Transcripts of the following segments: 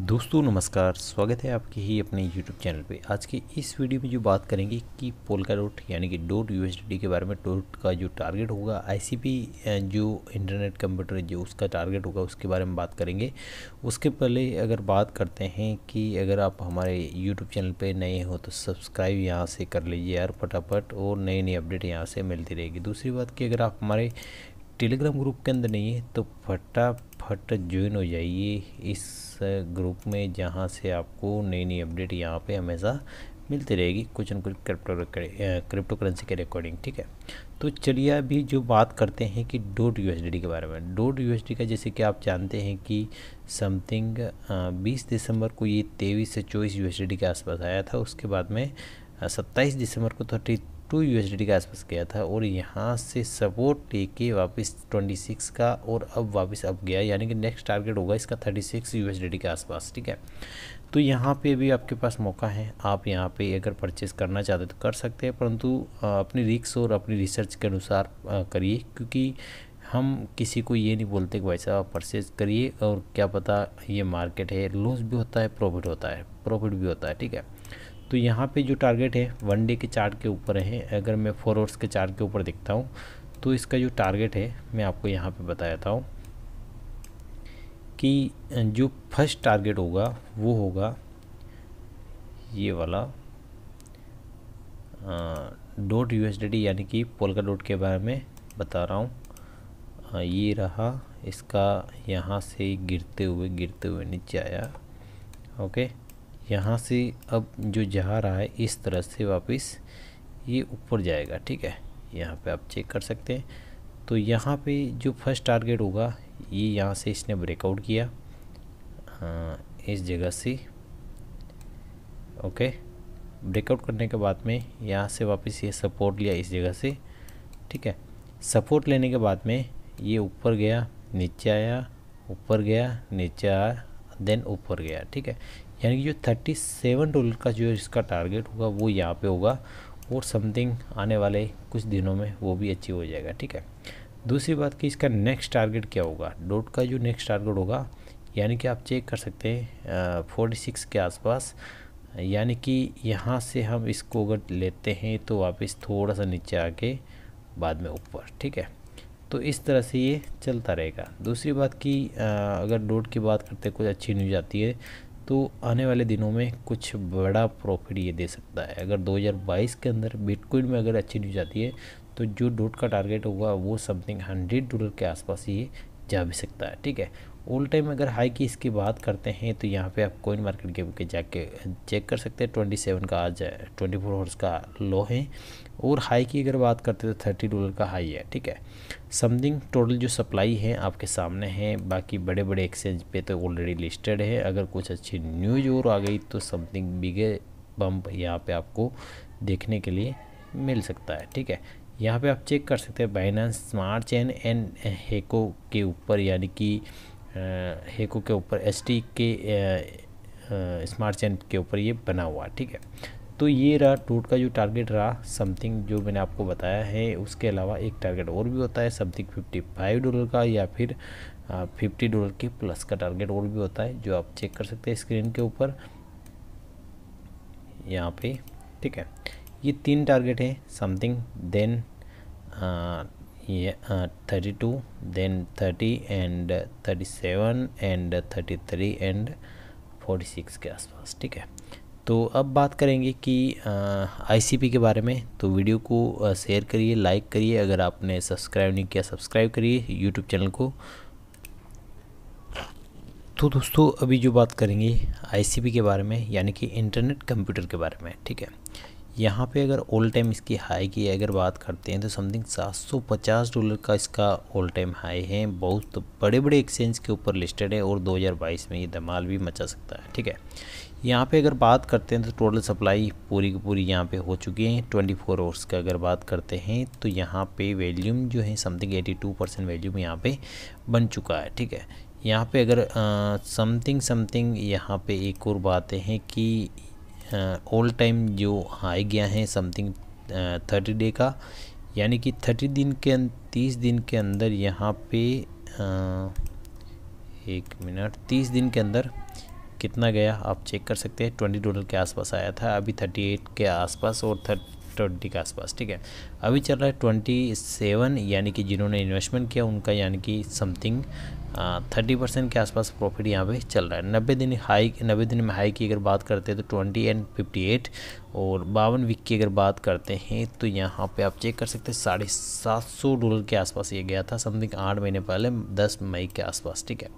दोस्तों नमस्कार स्वागत है आपके ही अपने YouTube चैनल पे आज के इस वीडियो में जो बात करेंगे कि पोलका डॉट यानी कि डॉट यू के बारे में डॉट का जो टारगेट होगा आई जो इंटरनेट कंप्यूटर जो उसका टारगेट होगा उसके बारे में बात करेंगे उसके पहले अगर बात करते हैं कि अगर आप हमारे यूट्यूब चैनल पर नए हो तो सब्सक्राइब यहाँ से कर लीजिए यार फटाफट और नई नई अपडेट यहाँ से मिलती रहेगी दूसरी बात कि अगर आप हमारे टेलीग्राम ग्रुप के अंदर नहीं है तो फटाफट ज्वाइन हो जाइए इस ग्रुप में जहाँ से आपको नई नई अपडेट यहाँ पे हमेशा मिलती रहेगी कुछ न कुछ क्रिप्टो क्रिप्टो करेंसी के रिकॉर्डिंग ठीक है तो चलिए अभी जो बात करते हैं कि डोट यू के बारे में डोट यू का जैसे कि आप जानते हैं कि समथिंग 20 दिसंबर को ये तेईस से चौबीस यू के आसपास आया था उसके बाद में 27 दिसंबर को तो थर्टी टू यू के आसपास गया था और यहाँ से सपोर्ट लेके वापस 26 का और अब वापस अब गया यानी कि नेक्स्ट टारगेट होगा इसका 36 यूएसडी के आसपास ठीक है तो यहाँ पे भी आपके पास मौका है आप यहाँ पे अगर परचेज़ करना चाहते तो कर सकते हैं परंतु अपनी रिक्स और अपनी रिसर्च के अनुसार करिए क्योंकि हम किसी को ये नहीं बोलते कि भाई साहब आप परचेज़ करिए और क्या पता ये मार्केट है लॉस भी होता है प्रॉफिट होता है प्रॉफिट भी होता है ठीक है तो यहाँ पे जो टारगेट है वन डे के चार्ट के ऊपर है अगर मैं फोर आवर्स के चार्ट के ऊपर देखता हूँ तो इसका जो टारगेट है मैं आपको यहाँ पे बताता हूँ कि जो फर्स्ट टारगेट होगा वो होगा ये वाला डॉट यू यानी कि पोलका डॉट के बारे में बता रहा हूँ ये रहा इसका यहाँ से गिरते हुए गिरते हुए नीचे आया ओके यहाँ से अब जो जा रहा है इस तरह से वापस ये ऊपर जाएगा ठीक है यहाँ पे आप चेक कर सकते हैं तो यहाँ पे जो फर्स्ट टारगेट होगा ये यहाँ से इसने ब्रेकआउट किया आ, हाँ, इस जगह से ओके ब्रेकआउट करने के बाद में यहाँ से वापस ये सपोर्ट लिया इस जगह से ठीक है सपोर्ट लेने के बाद में ये ऊपर गया नीचे आया ऊपर गया नीचे आया देन ऊपर गया ठीक है यानी कि जो थर्टी सेवन डॉलर का जो इसका टारगेट होगा वो यहाँ पे होगा और समथिंग आने वाले कुछ दिनों में वो भी अचीव हो जाएगा ठीक है दूसरी बात कि इसका नेक्स्ट टारगेट क्या होगा डोट का जो नेक्स्ट टारगेट होगा यानी कि आप चेक कर सकते हैं फोर्टी सिक्स के आसपास यानी कि यहाँ से हम इसको अगर लेते हैं तो वापस थोड़ा सा नीचे आके बाद में ऊपर ठीक है तो इस तरह से ये चलता रहेगा दूसरी बात कि अगर डोट की बात करते कुछ अच्छी न्यूज़ आती है तो आने वाले दिनों में कुछ बड़ा प्रॉफिट ये दे सकता है अगर 2022 के अंदर बिटकॉइन में अगर अच्छी न्यूज आती है तो जो डोट का टारगेट होगा वो समथिंग हंड्रेड डॉलर के आसपास ही जा भी सकता है ठीक है ऑल टाइम अगर हाई की इसकी बात करते हैं तो यहाँ पे आप कोइन मार्केट के के जाके चेक कर सकते हैं ट्वेंटी सेवन का आज ट्वेंटी फोर आवर्स का लो है और हाई की अगर बात करते हैं तो थर्टी डॉलर का हाई है ठीक है समथिंग टोटल जो सप्लाई है आपके सामने है बाकी बड़े बड़े एक्सचेंज पे तो ऑलरेडी लिस्टेड है अगर कुछ अच्छी न्यूज और आ गई तो समथिंग बिगे बम्प यहाँ पर आपको देखने के लिए मिल सकता है ठीक है यहाँ पर आप चेक कर सकते हैं Binance smart chain and Heco के ऊपर यानी कि हेको के ऊपर एस टी के स्मार्ट चैन के ऊपर ये बना हुआ ठीक है तो ये रहा टूट का जो टारगेट रहा समथिंग जो मैंने आपको बताया है उसके अलावा एक टारगेट और भी होता है समथिंग फिफ्टी फाइव डॉलर का या फिर फिफ्टी डॉलर के प्लस का टारगेट और भी होता है जो आप चेक कर सकते हैं स्क्रीन के ऊपर यहाँ पे ठीक है ये तीन टारगेट हैं something then thirty two 32 then 30 and 37 and 33 and 46 के आसपास ठीक है तो अब बात करेंगे कि आईसीपी uh, के बारे में तो वीडियो को शेयर uh, करिए लाइक करिए अगर आपने सब्सक्राइब नहीं किया सब्सक्राइब करिए यूट्यूब चैनल को तो दोस्तों अभी जो बात करेंगे आईसीपी के बारे में यानी कि इंटरनेट कंप्यूटर के बारे में ठीक है यहाँ पे अगर ओल्ड टाइम इसकी हाई की अगर बात करते हैं तो समथिंग 750 डॉलर का इसका ओल्ड टाइम हाई है बहुत तो बड़े बड़े एक्सचेंज के ऊपर लिस्टेड है और 2022 में ये धमाल भी मचा सकता है ठीक है यहाँ पे अगर बात करते हैं तो टोटल सप्लाई पूरी की पूरी यहाँ पे हो चुकी है 24 फोर आवर्स का अगर बात करते हैं तो यहाँ पर वैल्यूम जो है समथिंग टू परसेंट वैल्यूम यहाँ पर बन चुका है ठीक है यहाँ पे अगर समथिंग समथिंग यहाँ पे एक और बातें हैं कि ऑल टाइम जो हाई गया है समथिंग थर्टी डे का यानी कि थर्टी दिन के अं, तीस दिन के अंदर यहाँ पे एक मिनट तीस दिन के अंदर कितना गया आप चेक कर सकते हैं ट्वेंटी डॉलर के आसपास आया था अभी थर्टी एट के आसपास और थर्ट ट्वेंटी के आसपास ठीक है अभी चल रहा है ट्वेंटी सेवन यानी कि जिन्होंने इन्वेस्टमेंट किया उनका यानी कि समथिंग थर्टी परसेंट के आसपास प्रॉफिट यहाँ पे चल रहा है नब्बे दिन हाई नब्बे दिन में हाई की अगर बात करते हैं तो ट्वेंटी एंड फिफ्टी एट और बावन वीक की अगर बात करते हैं तो यहाँ पे आप चेक कर सकते हैं साढ़े सात सौ डॉलर के आसपास ये गया था समथिंग आठ महीने पहले दस मई के आसपास ठीक है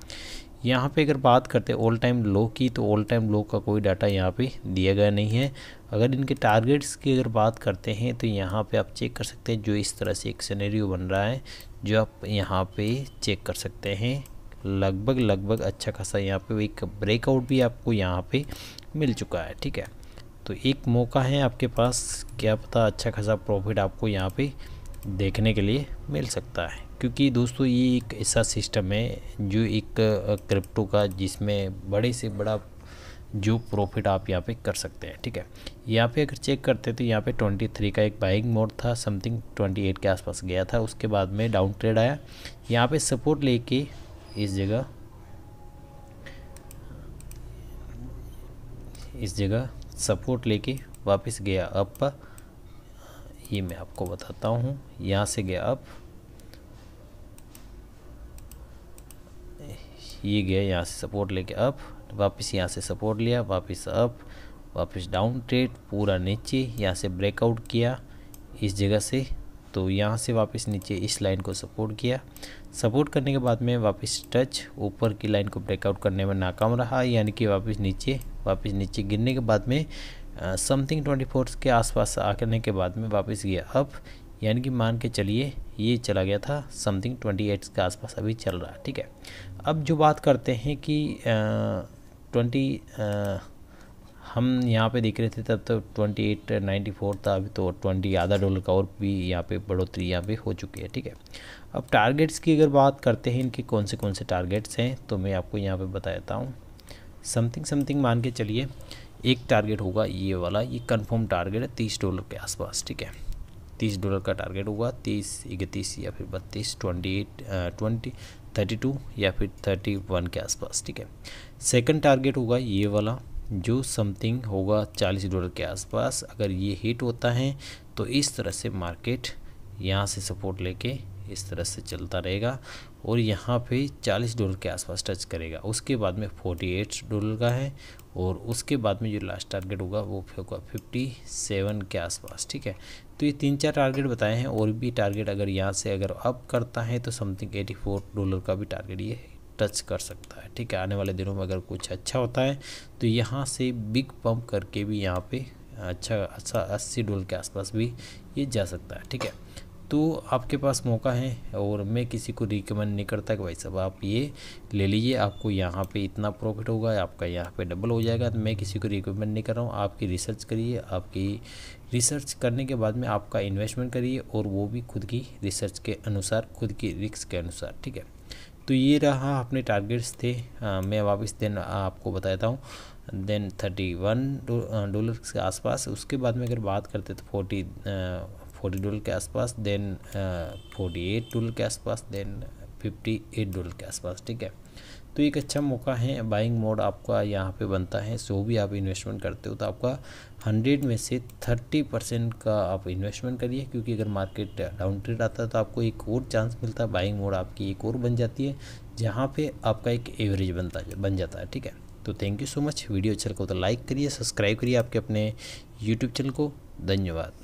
यहाँ पे अगर बात करते हैं ऑल टाइम लो की तो ऑल टाइम लो का कोई डाटा यहाँ पे दिया गया नहीं है अगर इनके टारगेट्स की अगर बात करते हैं तो यहाँ पे आप चेक कर सकते हैं जो इस तरह से एक सिनेरियो बन रहा है जो आप यहाँ पे चेक कर सकते हैं लगभग लगभग अच्छा खासा यहाँ पे एक ब्रेकआउट भी आपको यहाँ पर मिल चुका है ठीक है तो एक मौका है आपके पास क्या पता अच्छा खासा प्रॉफिट आपको यहाँ पर देखने के लिए मिल सकता है क्योंकि दोस्तों ये एक ऐसा सिस्टम है जो एक क्रिप्टो का जिसमें बड़े से बड़ा जो प्रॉफिट आप यहाँ पे कर सकते हैं ठीक है यहाँ पे अगर चेक करते हैं तो यहाँ पे 23 का एक बाइंग मोड था समथिंग 28 के आसपास गया था उसके बाद में डाउन ट्रेड आया यहाँ पे सपोर्ट लेके इस जगह इस जगह सपोर्ट लेके वापस गया अप ये मैं आपको बताता हूँ यहाँ से गया अप ये गया यहाँ से सपोर्ट लेके अप वापस यहाँ से सपोर्ट लिया वापस अप वापस डाउन ट्रेड पूरा नीचे यहाँ से ब्रेकआउट किया इस जगह से तो यहाँ से वापस नीचे इस लाइन को सपोर्ट किया सपोर्ट करने के बाद में वापस टच ऊपर की लाइन को ब्रेकआउट करने में नाकाम रहा यानी कि वापस नीचे वापस नीचे गिरने के बाद में समथिंग ट्वेंटी फोर के आसपास आने के बाद में वापस गया अप यानी कि मान के चलिए ये चला गया था समथिंग ट्वेंटी एट्स के आसपास अभी चल रहा है ठीक है अब जो बात करते हैं कि ट्वेंटी हम यहाँ पे देख रहे थे तब तो ट्वेंटी एट नाइन्टी फोर था अभी तो ट्वेंटी आधा डॉलर का और भी यहाँ पे बढ़ोतरी यहाँ पे हो चुकी है ठीक है अब टारगेट्स की अगर बात करते हैं इनके कौन से कौन से टारगेट्स हैं तो मैं आपको यहाँ पे बता देता हूँ समथिंग समथिंग मान के चलिए एक टारगेट होगा ये वाला ये कन्फर्म टारगेट है तीस डॉलर के आसपास ठीक है तीस डॉलर का टारगेट होगा तीस इकतीस या फिर बत्तीस twenty eight twenty thirty two या फिर थर्टी वन के आसपास ठीक है सेकंड टारगेट होगा ये वाला जो समथिंग होगा चालीस डॉलर के आसपास अगर ये हिट होता है तो इस तरह से मार्केट यहाँ से सपोर्ट लेके इस तरह से चलता रहेगा और यहाँ पे 40 डॉलर के आसपास टच करेगा उसके बाद में 48 डॉलर का है और उसके बाद में जो लास्ट टारगेट होगा वो होगा 57 के आसपास ठीक है तो ये तीन चार टारगेट बताए हैं और भी टारगेट अगर यहाँ से अगर अप करता है तो समथिंग 84 डॉलर का भी टारगेट ये टच कर सकता है ठीक है आने वाले दिनों में अगर कुछ अच्छा होता है तो यहाँ से बिग पम्प करके भी यहाँ पर अच्छा अच्छा अस्सी डॉलर के आसपास भी ये जा सकता है ठीक है तो आपके पास मौका है और मैं किसी को रिकमेंड नहीं करता कि भाई साहब आप ये ले लीजिए आपको यहाँ पे इतना प्रॉफिट होगा आपका यहाँ पे डबल हो जाएगा तो मैं किसी को रिकमेंड नहीं कर रहा हूँ आपकी रिसर्च करिए आपकी रिसर्च करने के बाद में आपका इन्वेस्टमेंट करिए और वो भी खुद की रिसर्च के अनुसार खुद की रिक्स के अनुसार ठीक है तो ये रहा अपने टारगेट्स थे आ, मैं वापस देन आपको बताता हूँ देन थर्टी वन डॉलर के आसपास उसके बाद में अगर बात करते तो फोर्टी फोर्टी डोल के आसपास देन फोर्टी एट डोल के आसपास देन फिफ्टी एट डोल के आसपास ठीक है तो एक अच्छा मौका है बाइंग मोड आपका यहाँ पे बनता है सो भी आप इन्वेस्टमेंट करते हो तो आपका हंड्रेड में से थर्टी परसेंट का आप इन्वेस्टमेंट करिए क्योंकि अगर मार्केट डाउन ट्रेड आता है तो आपको एक और चांस मिलता है बाइंग मोड आपकी एक और बन जाती है जहाँ पे आपका एक एवरेज बनता बन जाता है ठीक है तो thank you so much video अच्छा लगा तो लाइक करिए सब्सक्राइब करिए आपके अपने यूट्यूब चैनल को धन्यवाद